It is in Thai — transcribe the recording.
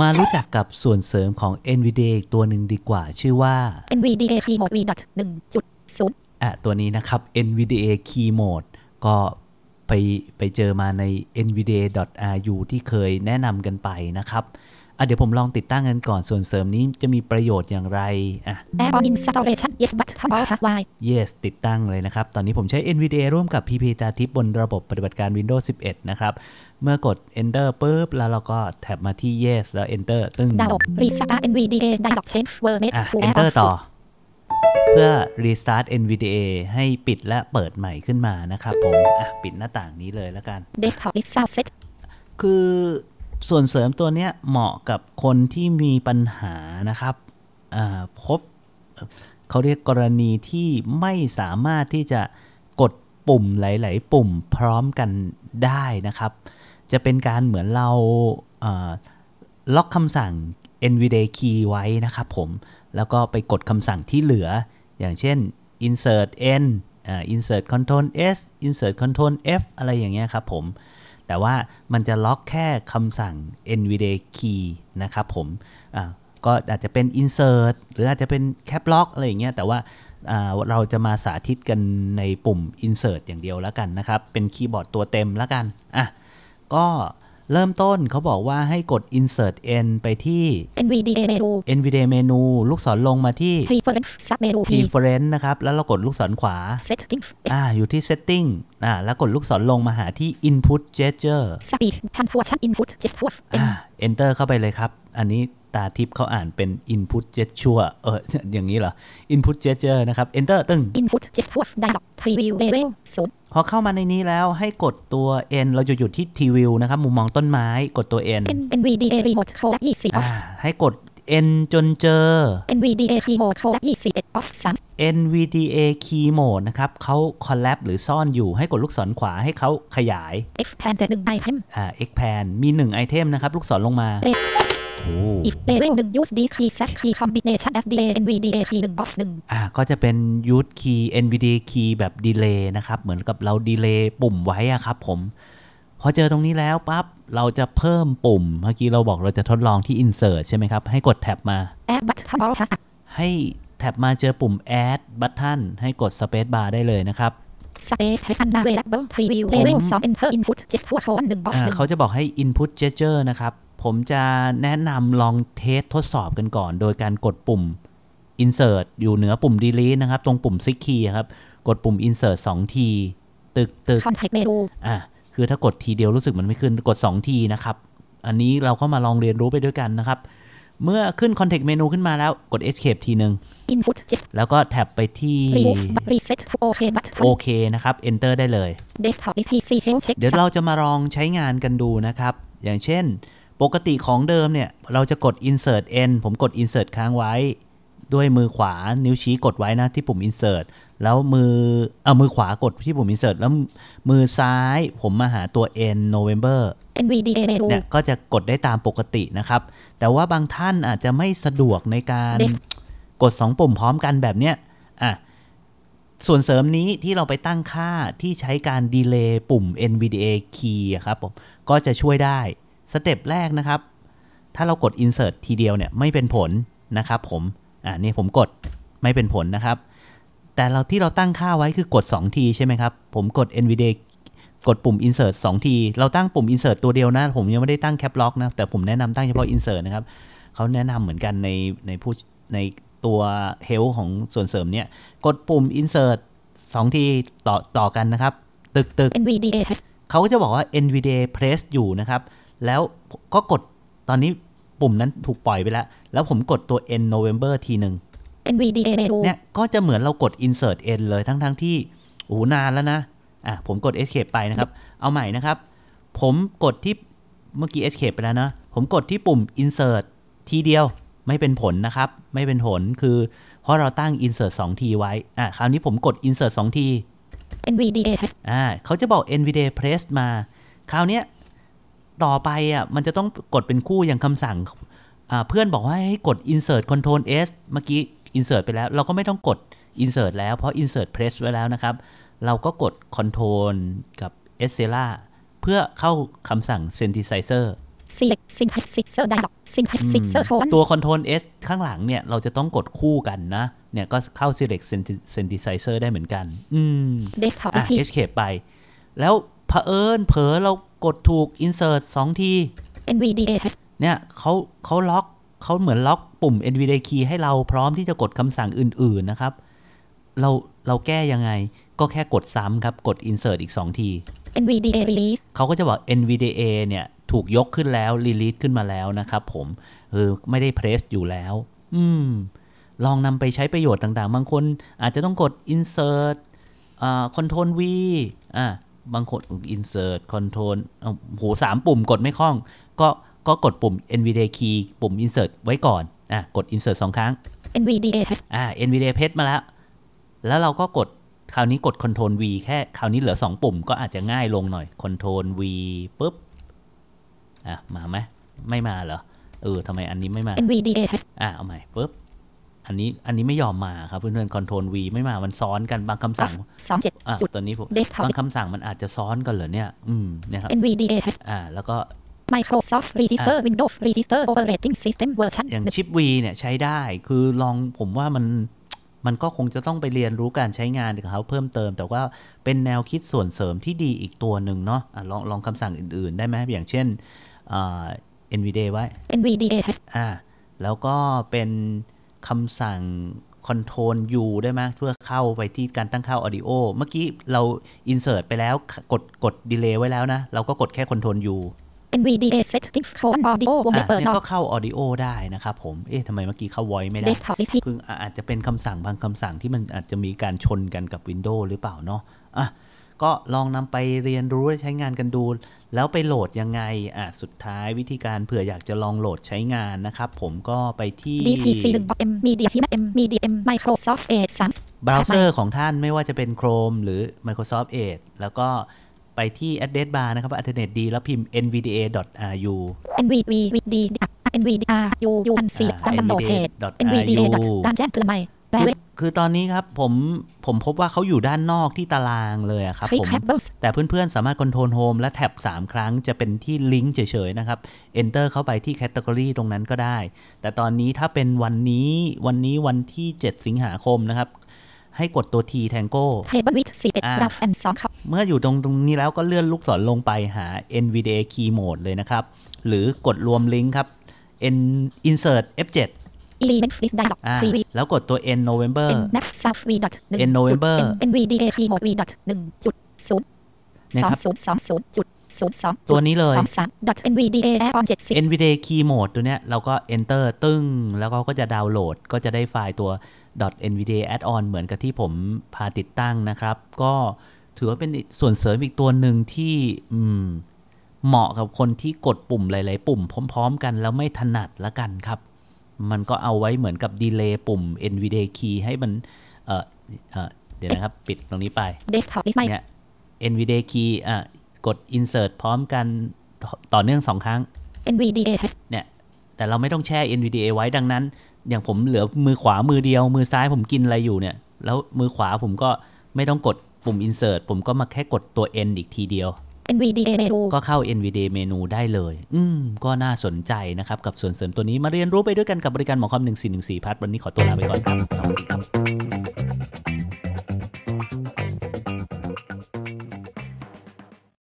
มารู้จักกับส่วนเสริมของ NVDA อีกตัวหนึ่งดีกว่า ชื่อว่า NVDA Key Mode V.1.0 อ่ะตัวนี้นะครับ NVDA Key Mode ก็ไปไปเจอมาใน NVDA.ru ที่เคยแนะนำกันไปนะครับอ่ะเดี๋ยวผมลองติดตั้งกันก่อนส่วนเสริมนี้จะมีประโยชน์อย่างไร อ่ะ Air installation yes but all has y yes ติดตั้งเลยนะครับ ตอนนี้ผมใช้ NVDA ร่วมกับ PP ต a ทิปบนระบบปฏิบัติการ Windows 11 นะครับเมื่อกด enter ปุ๊บแล้วเราก็แท็บมาที่ yes แล้ว enter ตึ้ง restart NVDA dialog change were made t enter ต่อ เพื่อ restart NVDA ให้ปิดและเปิดใหม่ขึ้นมานะครับผมอ่ะปิดหน้าต่างนี้เลยแล้วกัน desktop is set คือส่วนเสริมตัวเนี้ยเหมาะกับคนที่มีปัญหานะครับพบเขาเรียกกรณีที่ไม่สามารถที่จะกดปุ่มหลาย ๆ ปุ่มพร้อมกันได้นะครับ จะเป็นการเหมือนเราเล็อกคำสั่ง NVDA key ไว้นะครับผม แล้วก็ไปกดคำสั่งที่เหลืออย่างเช่น insert n insert control s insert control f อะไรอย่างเงี้ยครับผมแต่ว่ามันจะล็อกแค่คำสั่ง NVDA key นะครับผม ก็อาจจะเป็น insert หรืออาจจะเป็น cap lock อะไรอย่างเงี้ย แต่ว่าเราจะมาสาธิตกันในปุ่ม insert อย่างเดียวแล้วกันนะครับ เป็นคีย์บอร์ดตัวเต็มแล้วกัน อ่ะ ก็เริ่มต้นเขาบอกว่าให้กด insert n ไปที่ nvidia menu nvidia menu ลูกศรลงมาที่ preference sub menu preference นะครับ แล้วเรากดลูกศรขวา settings อ่าอยู่ที่ setting อ่าแล้วกดลูกศรลงมาหาที่ input gesture speed translation input gesture อ่า enter เข้าไปเลยครับ อันนี้ตาทิพย์เขาอ่านเป็น input gesture เอออย่างนี้เหรอ input gesture นะครับ enter ตึ้ง input gesture dialog preview level ศูนย์พอเข้ามาในนี้แล้วให้กดตัว n เราจะหยุดที่ t view นะครับมุมมองต้นไม้ กดตัว n n vda remote code 20 off ให้กด n จนเจอ nvda remote code 21 off 3 nvda key mode นะครับเขา collab หรือซ่อนอยู่ ให้กดลูกศรขวา ให้เขาขยาย expand ่1 item อ่า expand มี1ง item นะครับ ลูกศรลงมา if pairing 1 use t h e s key set key combination fda nvda key 1 box 1อ่าก็จะเป็น use key nvda key แบบ delay นะครับเหมือนกับเรา delay ปุ่มไว้อะครับ ผม พอเจอตรงนี้แล้วปั๊บเราจะเพิ่มปุ่ม เมื่อกี้เราบอกเราจะทดลองที่ insert ใช่ไหมครับ ให้กดแท็บมา add button ให้แท็บมาเจอปุ่ม add button ให้กด space bar ได้เลยนะครับสเปซให้สั้นนับเบิลพรีวิวเลเวลอ enter input gesture โคนหนึ่งบอเขาจะบอกให้ input gesture นะครับผมจะแนะนำลองเทสทดสอบกันก่อน โดยการกดปุ่ม insert อยู่เหนือปุ่ม delete นะครับ ตรงปุ่มซิกคีครับ กดปุ่ม insert 2 ที ตึกตึกคอนแทคเมนูอ่ะคือถ้ากดทีเดียวรู้สึกมันไม่ขึ้นกด 2 ทีนะครับ อันนี้เราก็มาลองเรียนรู้ไปด้วยกันนะครับ เมื่อขึ้นคอนเทกต์เมนูขึ้นมาแล้วกด escape ทีหนึ่ง input แล้วก็แท็บไปที่ reset ok button ok นะครับ enter ได้เลย desktop pc เดี๋ยวเราจะมาลองใช้งานกันดูนะครับ อย่างเช่นปกติของเดิมเนี่ย เราจะกด insert n ผมกด insert ค้างไว้ ด้วยมือขวานิ้วชี้กดไว้นะ ที่ปุ่ม insert แล้วมือ เออมือขวากดที่ปุ่ม insert แล้วมือซ้ายผมมาหาตัว n November เนี่ยก็จะกดได้ตามปกตินะครับ แต่ว่าบางท่านอาจจะไม่สะดวกในการกด 2 ปุ่มพร้อมกันแบบเนี้ยอ่ะส่วนเสริมนี้ที่เราไปตั้งค่าที่ใช้การดีเลย์ปุ่ม NVDA key ครับผมก็จะช่วยได้สเต็ปแรกนะครับ ถ้าเรากด insert ทีเดียวเนี่ย ไม่เป็นผลนะครับผม อ่านี่ผมกดไม่เป็นผลนะครับ แต่เราที่เราตั้งค่าไว้คือกด 2 ทีใช่ไหมครับ ผมกด nvidia กดปุ่ม insert 2 ที เราตั้งปุ่ม insert ตัวเดียวนะ ผมยังไม่ได้ตั้ง cap lock นะ แต่ผมแนะนำตั้งเฉพาะ insert นะครับเขาแนะนำเหมือนกันในในผู้ในตัว health ของส่วนเสริมเนี่ย กดปุ่ม insert 2ทีต่อต่อกันนะครับ ตึกตึก nvidia เขาก็จะบอกว่า nvidia press อยู่นะครับแล้วก็กดตอนนี้ปุ่มนั้นถูกปล่อยไปแล้ว แล้วผมกดตัว n November ทีหนึ่ง NVDA เนี่ยก็จะเหมือนเรากด insert n เลยทั้งๆทที่โอ้นานแล้วนะอ่ะผมกด escape ไปนะครับเอาใหม่นะครับผมกดที่เมื่อกี้ escape ไปแล้วนะ ผมกดที่ปุ่ม insert ทีเดียวไม่เป็นผลนะครับ ไม่เป็นผลคือ เพราะเราตั้ง insert 2ทีไว้อ่ะคราวนี้ผมกด insert 2ที NVDA อ่าเขาจะบอก NVDA press มาคราวเนี้ยต่อไปอ่ะมันจะต้องกดเป็นคู่อย่างคำสั่ง เพื่อนบอกว่าให้กด insert control s เมื่อกี้ insert ไปแล้ว เราก็ไม่ต้องกด insert แล้วเพราะ insert press ไว้แล้วนะครับ เราก็กด control กับ s c e l a เพื่อเข้าคำสั่ง synthesizer ตัว Control S ข้างหลังเนี่ย เราจะต้องกดคู่กันนะเนี่ยก็เข้า Select Synthesizer ได้เหมือนกัน อืมอ่ะ Escape ไป แล้วเผอิญเผลอเรากดถูก insert 2ที NVDA เนี่ยเขาเขาล็อกเขาเหมือนล็อก ปุ่ม NVDA key ให้เราพร้อมที่จะกดคำสั่งอื่นๆนะครับ เราเราแก้ยังไง ก็แค่กดซ้ำครับกด insert อีก2ที NVDA release เขาก็จะบอก NVDA เนี่ยถูกยกขึ้นแล้ว release ขึ้นมาแล้วนะครับผมคือไม่ได้ press อยู่แล้ว อืมลองนำไปใช้ประโยชน์ต่างๆ บางคน อาจจะต้องกด insert อ่า control V อ่าบางคน insert control โอ้โหสามปุ่มกดไม่คล่อง ก็ก็กดปุ่ม n v d a key ปุ่ม insert ไว้ก่อนอ่ะกด insert สองครั้ง nvidia อ่า n v d a p e t มาแล้ว แล้วเราก็กด คราวนี้กด control v แค่คราวนี้เหลือสองปุ่มก็อาจจะง่ายลงหน่อย control v ปุ๊บอ่ะมาไหม ไม่มาเหรอ เออทำไมอันนี้ไม่มา nvidia อ่ะเอาใหม่ปุ๊บอันนี้ อันนี้ไม่ยอมมาครับเพื่อนๆคอนโทรลวีไม่มา มันซ้อนกันบางคำสั่งสองเจ็ดจุดตอนนี้ผมบางคำสั่งมันอาจจะซ้อนกันเหรอเนี่ย อืมนะครับ NVDA อ่าแล้วก็ Microsoft Register Windows Register Operating System Version อย่างชิป V เนี่ยใช้ได้คือลองผมว่ามัน มันก็คงจะต้องไปเรียนรู้การใช้งานกับเขาเพิ่มเติม แต่ว่าเป็นแนวคิดส่วนเสริมที่ดีอีกตัวหนึ่งเนาะอะลองลองคำสั่งอื่น ๆได้ไหมอย่างเช่น NVDA ไว้ NVDA อ่าแล้วก็เป็นคำสั่งคอนโทรลูได้ไหมเพื่อเข้าไปที่การตั้งเข้าออดิโอ เมื่อกี้เราอินเสิร์ตไปแล้ว กดกดดีเลย์ไว้แล้วนะ เราก็กดแค่คอนโทรลู NVDA settings for audio วงเล็บเปิดก็เข้าออดิโอได้นะครับผมเอ๊ะทำไมเมื่อกี้เข้าไว้ไม่ได้ คืออาจจะเป็นคำสั่งบางคำสั่งที่มันอาจจะมีการชนกันกับ Windows หรือเปล่าเนาะอ่ะก็ลองนำไปเรียนรู้ และใช้งานกันดู แล้วไปโหลดยังไงอ่ะสุดท้ายวิธีการเผื่ออยากจะลองโหลดใช้งานนะครับ ผมก็ไปที่ dpc 1 m media m media m microsoft edge 3เบราว์เซอร์ของท่านไม่ว่าจะเป็น Chrome หรือ Microsoft Edge แล้วก็ไปที่ address bar นะครับทอร์เน็ตดีแล้วพิมพ์ nvda.ru nvda nvda u u ตลเพจ nvda การแจ้งเตือนใหม่คือตอนนี้ครับผมผมพบว่าเขาอยู่ด้านนอกที่ตารางเลยครับผมแต่เพื่อนๆ สามารถคอนโทรลโฮมและแท็บ 3 ครั้งจะเป็นที่ลิงก์เฉยๆ นะครับ Enter เข้าไปที่แคตตากรีตรงนั้นก็ได้ แต่ตอนนี้ถ้าเป็นวันนี้วันนี้วันที่ 7 สิงหาคมนะครับ ให้กดตัว T Tango เทเบิลวิดสี่เอ็ดกราฟแอนสองครับเมื่ออยู่ตรงตรงนี้แล้วก็เลื่อนลูกศรลงไปหา NVDA Key Mode เลยนะครับ หรือกดรวมลิงก์ครับ Insert F7 l n dialog แล้วกดตัว n November n f s f v dot n November n v d a mode v dot งจุดศศููนนยย์์สสอองงศูนย์จุดศูนย์องตัวนี้เลย nvda on ิบ nvda key mode ตัวเนี้ย เราก็ enter ตึ้งแล้วก็ก็จะดาวน์โหลด ก็จะได้ไฟล์ตัว nvda add on เหมือนกับที่ผมพาติดตั้งนะครับ ก็ถือว่าเป็นส่วนเสริมอีกตัวหนึ่งที่ เหมาะกับคนที่กดปุ่มหลายๆปุ่มพร้อมๆกันแล้วไม่ถนัดละกันครับมันก็เอาไว้เหมือนกับดีเลย์ปุ่ม NVDA key ให้มัน เออเอเดี๋ยวนะครับ ปิดตรงนี้ไป desktop เนี่ย NVDA key อ่ะกด insert พร้อมกันต่อเนื่องสองครั้ง NVDA เนี่ย แต่เราไม่ต้องแช่ NVDA ไว้ดังนั้น อย่างผมเหลือมือขวามือเดียว มือซ้ายผมกินอะไรอยู่เนี่ย แล้วมือขวาผมก็ไม่ต้องกดปุ่ม insert ผมก็มาแค่กดตัว n อีกทีเดียว NVDA เมนูก็เข้า NVDA เมนูได้เลย อืม ก็น่าสนใจนะครับ กับส่วนเสริมตัวนี้มาเรียนรู้ไปด้วยกันกับบริการหมอคอม1 4 1 4 พัทวันนี้ขอตัวลาไปก่อนครับสวัสดีครับ